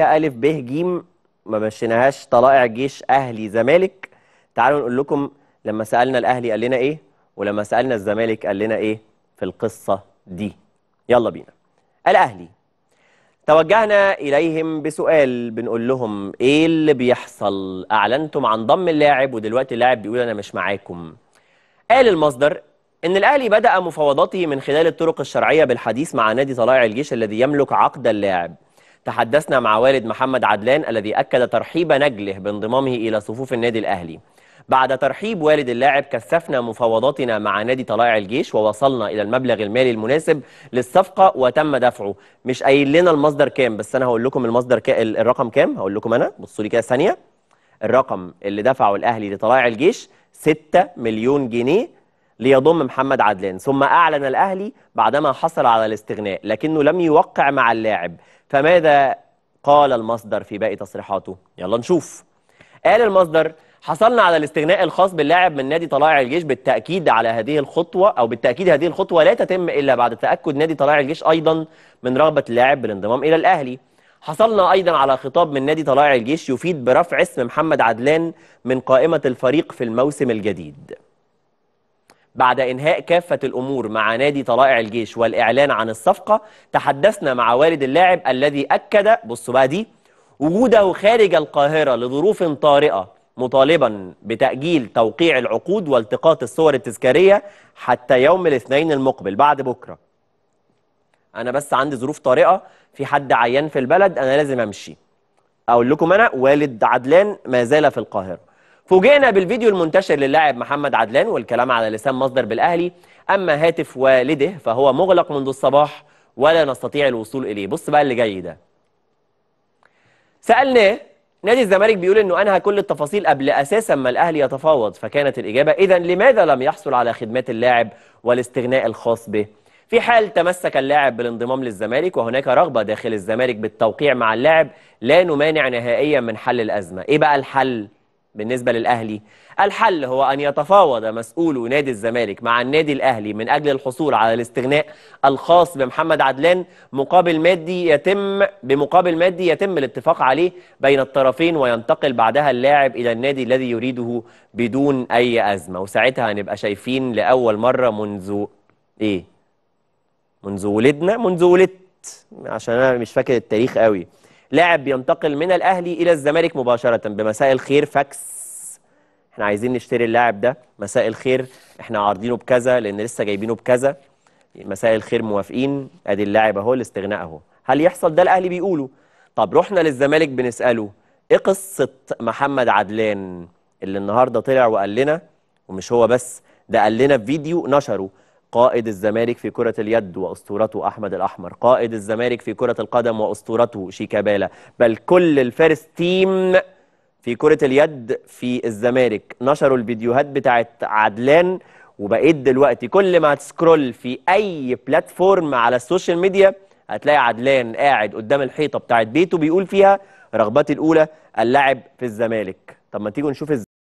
ألف ب ج ما مشيناهاش طلائع جيش أهلي زمالك تعالوا نقول لكم لما سألنا الأهلي قال لنا إيه ولما سألنا الزمالك قال لنا إيه في القصة دي يلا بينا الأهلي توجهنا إليهم بسؤال بنقول لهم إيه اللي بيحصل أعلنتم عن ضم اللاعب ودلوقتي اللاعب بيقول أنا مش معاكم قال المصدر إن الأهلي بدأ مفاوضاته من خلال الطرق الشرعية بالحديث مع نادي طلائع الجيش الذي يملك عقد اللاعب تحدثنا مع والد محمد عدلان الذي أكد ترحيب نجله بانضمامه إلى صفوف النادي الأهلي بعد ترحيب والد اللاعب كثفنا مفاوضاتنا مع نادي طلائع الجيش ووصلنا الى المبلغ المالي المناسب للصفقه وتم دفعه مش قايل لنا المصدر كام بس انا هقول لكم المصدر كام الرقم كام هقول لكم انا بصوا لي كده ثانيه الرقم اللي دفعه الاهلي لطلائع الجيش 6 مليون جنيه ليضم محمد عدلان ثم اعلن الاهلي بعدما حصل على الاستغناء لكنه لم يوقع مع اللاعب فماذا قال المصدر في باقي تصريحاته يلا نشوف قال المصدر حصلنا على الاستغناء الخاص باللاعب من نادي طلائع الجيش بالتأكيد على هذه الخطوة أو بالتأكيد هذه الخطوة لا تتم إلا بعد تأكد نادي طلائع الجيش أيضا من رغبة اللاعب بالانضمام إلى الأهلي حصلنا أيضا على خطاب من نادي طلائع الجيش يفيد برفع اسم محمد عدلان من قائمة الفريق في الموسم الجديد بعد إنهاء كافة الأمور مع نادي طلائع الجيش والإعلان عن الصفقة تحدثنا مع والد اللاعب الذي أكد بصوا بقى دي وجوده خارج القاهرة لظروف طارئة مطالبا بتأجيل توقيع العقود والتقاط الصور التذكارية حتى يوم الاثنين المقبل بعد بكرة أنا بس عندي ظروف طارئة في حد عيان في البلد أنا لازم أمشي أقول لكم أنا والد عدلان ما زال في القاهرة فوجئنا بالفيديو المنتشر للاعب محمد عدلان والكلام على لسان مصدر بالاهلي اما هاتف والده فهو مغلق منذ الصباح ولا نستطيع الوصول اليه بص بقى اللي جاي ده سالناه نادي الزمالك بيقول انه انهى كل التفاصيل قبل اساسا ما الاهلي يتفاوض فكانت الاجابه اذا لماذا لم يحصل على خدمات اللاعب والاستغناء الخاص به في حال تمسك اللاعب بالانضمام للزمالك وهناك رغبه داخل الزمالك بالتوقيع مع اللاعب لا نمانع نهائيا من حل الازمه ايه بقى الحل بالنسبة للأهلي الحل هو أن يتفاوض مسؤولو نادي الزمالك مع النادي الأهلي من أجل الحصول على الاستغناء الخاص بمحمد عدلان مقابل مادي يتم بمقابل مادي يتم الاتفاق عليه بين الطرفين وينتقل بعدها اللاعب إلى النادي الذي يريده بدون أي أزمة وساعتها هنبقى شايفين لأول مرة منذ إيه منذ ولدنا منذ ولدت عشان أنا مش فاكر التاريخ قوي لاعب بينتقل من الاهلي الى الزمالك مباشره بمساء الخير فاكس احنا عايزين نشتري اللاعب ده مساء الخير احنا عارضينه بكذا لان لسه جايبينه بكذا مساء الخير موافقين ادي اللاعب اهو الاستغناء اهو هل يحصل ده الاهلي بيقوله طب رحنا للزمالك بنساله ايه قصه محمد عدلان اللي النهارده طلع وقال لنا ومش هو بس ده قال لنا في فيديو نشره قائد الزمالك في كرة اليد وأسطورته أحمد الأحمر قائد الزمالك في كرة القدم وأسطورته شيكابالا بل كل الفيرست تيم في كرة اليد في الزمالك نشروا الفيديوهات بتاعت عدلان وبقيت دلوقتي كل ما هتسكرول في أي بلاتفورم على السوشيال ميديا هتلاقي عدلان قاعد قدام الحيطة بتاعت بيته بيقول فيها رغبتي الأولى اللاعب في الزمالك طب ما تيجوا نشوف الزمالك